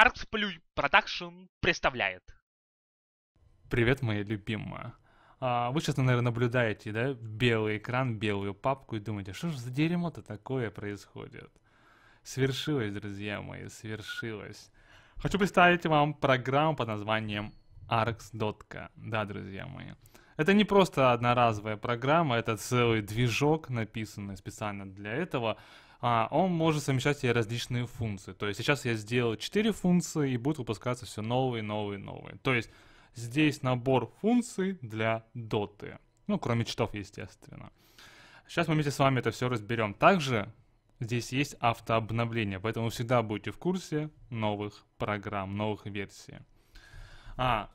Artsplay Production представляет. Привет, мои любимые. А, вы сейчас, наверное, наблюдаете, да, белый экран, белую папку и думаете, что же за дерьмо-то такое происходит? Свершилось, друзья мои, свершилось. Хочу представить вам программу под названием arx.ca. Да, друзья мои. Это не просто одноразовая программа, это целый движок, написанный специально для этого а, он может совмещать в себе различные функции. То есть сейчас я сделал 4 функции, и будут выпускаться все новые, новые, новые. То есть здесь набор функций для доты. Ну, кроме читов, естественно. Сейчас мы вместе с вами это все разберем. Также здесь есть автообновление, поэтому всегда будете в курсе новых программ, новых версий. А,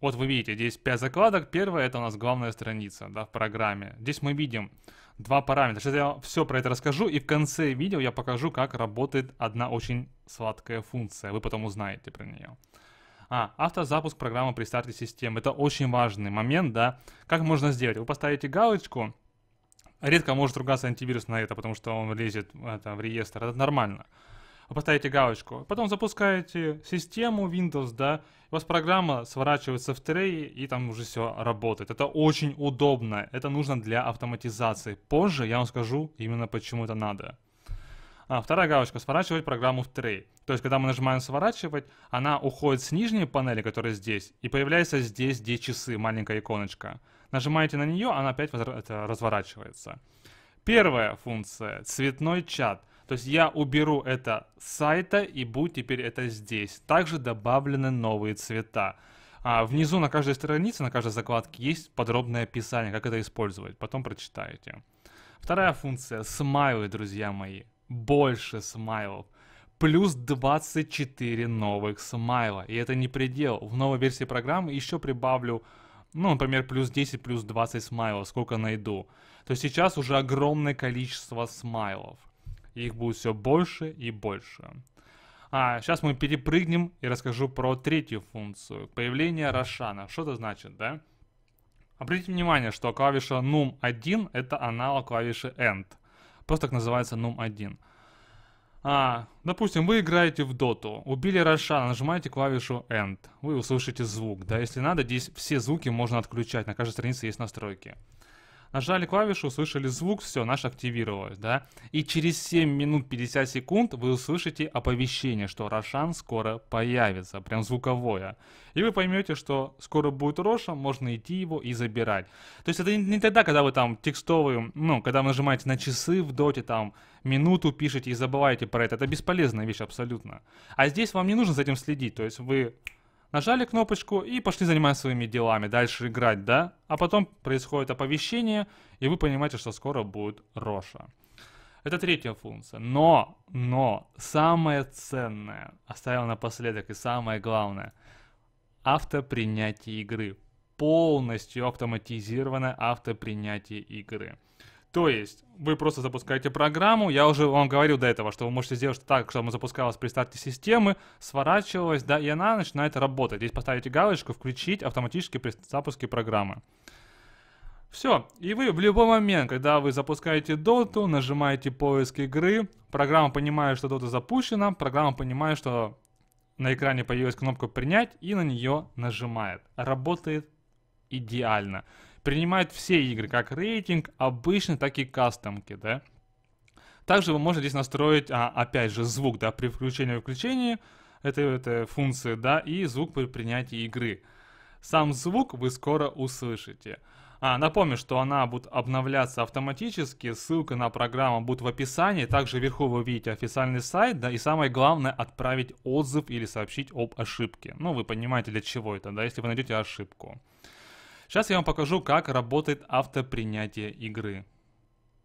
вот вы видите, здесь 5 закладок. Первая это у нас главная страница да, в программе. Здесь мы видим два параметра. Сейчас я все про это расскажу, и в конце видео я покажу, как работает одна очень сладкая функция. Вы потом узнаете про нее. А, автозапуск программы при старте системы. Это очень важный момент, да. Как можно сделать? Вы поставите галочку, редко может ругаться антивирус на это, потому что он влезет это, в реестр, это нормально поставите галочку, потом запускаете систему Windows, да, у вас программа сворачивается в трей и там уже все работает. Это очень удобно, это нужно для автоматизации. Позже я вам скажу именно почему это надо. А, вторая галочка – сворачивать программу в трей. То есть, когда мы нажимаем «сворачивать», она уходит с нижней панели, которая здесь, и появляется здесь, где часы, маленькая иконочка. Нажимаете на нее, она опять разворачивается. Первая функция – цветной чат – то есть я уберу это с сайта и будет теперь это здесь. Также добавлены новые цвета. А внизу на каждой странице, на каждой закладке есть подробное описание, как это использовать. Потом прочитаете. Вторая функция. Смайлы, друзья мои. Больше смайлов. Плюс 24 новых смайла. И это не предел. В новой версии программы еще прибавлю ну, например, плюс 10, плюс 20 смайлов, сколько найду. То есть сейчас уже огромное количество смайлов их будет все больше и больше. А, сейчас мы перепрыгнем и расскажу про третью функцию. Появление Рошана. Что это значит, да? Обратите внимание, что клавиша num1 это аналог клавиши end. Просто так называется num1. А, допустим, вы играете в доту, убили Рошана, нажимаете клавишу end. Вы услышите звук, да? Если надо, здесь все звуки можно отключать. На каждой странице есть настройки нажали клавишу, услышали звук, все, наш активировалось, да. И через 7 минут 50 секунд вы услышите оповещение, что Рошан скоро появится, прям звуковое. И вы поймете, что скоро будет Рошан, можно идти его и забирать. То есть это не тогда, когда вы там текстовую, ну, когда вы нажимаете на часы в доте, там, минуту пишете и забываете про это. Это бесполезная вещь абсолютно. А здесь вам не нужно за этим следить, то есть вы Нажали кнопочку и пошли заниматься своими делами, дальше играть, да? А потом происходит оповещение, и вы понимаете, что скоро будет Роша. Это третья функция. Но, но, самое ценное, оставил напоследок и самое главное, автопринятие игры. Полностью автоматизированное автопринятие игры. То есть вы просто запускаете программу. Я уже вам говорил до этого, что вы можете сделать так, чтобы она запускалась при старте системы, сворачивалась, да, и она начинает работать. Здесь поставите галочку «Включить автоматически при запуске программы». Все, и вы в любой момент, когда вы запускаете доту, нажимаете поиск игры, программа понимает, что дота запущена, программа понимает, что на экране появилась кнопка «Принять» и на нее нажимает. Работает идеально принимает все игры, как рейтинг, обычно так и кастомки, да. Также вы можете здесь настроить, а, опять же, звук, да, при включении выключении этой, этой функции, да, и звук при принятии игры. Сам звук вы скоро услышите. А, напомню, что она будет обновляться автоматически, ссылка на программу будет в описании, также вверху вы видите официальный сайт, да, и самое главное отправить отзыв или сообщить об ошибке. Ну, вы понимаете, для чего это, да, если вы найдете ошибку. Сейчас я вам покажу, как работает автопринятие игры.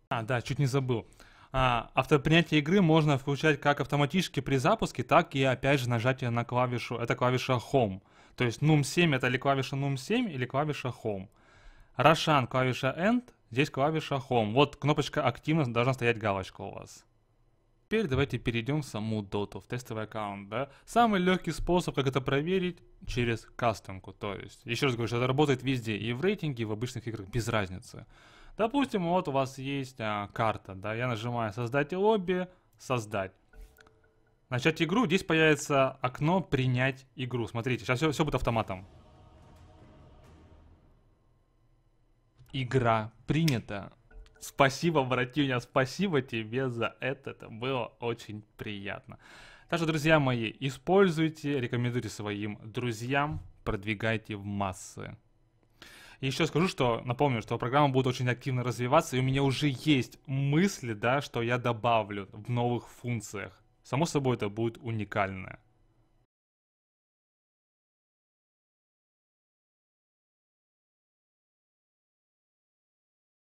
А, да, чуть не забыл. А, автопринятие игры можно включать как автоматически при запуске, так и опять же нажатие на клавишу. Это клавиша Home. То есть NUM7 это ли клавиша NUM7 или клавиша Home. Рошан клавиша End, здесь клавиша Home. Вот кнопочка активно должна стоять галочка у вас теперь давайте перейдем в саму доту, в тестовый аккаунт, да. Самый легкий способ, как это проверить, через кастомку, то есть, еще раз говорю, это работает везде, и в рейтинге, и в обычных играх, без разницы. Допустим, вот у вас есть а, карта, да, я нажимаю «Создать лобби», «Создать». Начать игру, здесь появится окно «Принять игру». Смотрите, сейчас все, все будет автоматом. Игра принята. Спасибо, братюня, спасибо тебе за это. Это было очень приятно. Также, друзья мои, используйте, рекомендуйте своим друзьям, продвигайте в массы. еще скажу, что напомню, что программа будет очень активно развиваться, и у меня уже есть мысли, да, что я добавлю в новых функциях. Само собой, это будет уникальное.